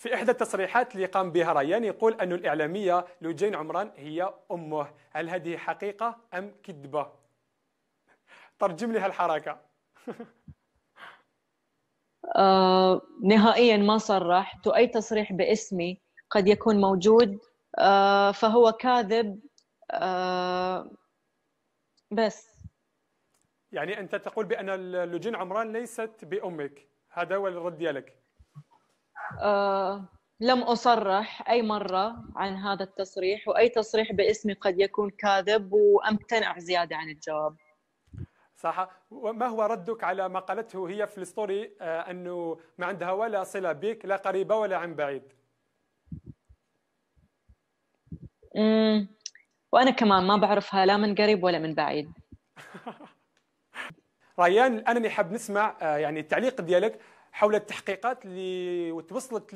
في إحدى التصريحات اللي قام بها ريان يقول أن الإعلامية لوجين عمران هي أمه هل هذه حقيقة أم كذبة؟ ترجم لي هالحركة آه، نهائيا ما صرح أي تصريح باسمي قد يكون موجود آه، فهو كاذب آه، بس يعني أنت تقول بأن لوجين عمران ليست بأمك هذا هو الرد ديالك آه، لم أصرح أي مرة عن هذا التصريح وأي تصريح باسمي قد يكون كاذب وأمتنع زيادة عن الجواب صح وما هو ردك على ما قالته هي في الستوري آه، أنه ما عندها ولا صلة بك لا قريبة ولا عن بعيد امم وأنا كمان ما بعرفها لا من قريب ولا من بعيد ريان الان حاب نسمع آه، يعني التعليق ديالك حول التحقيقات اللي توصلت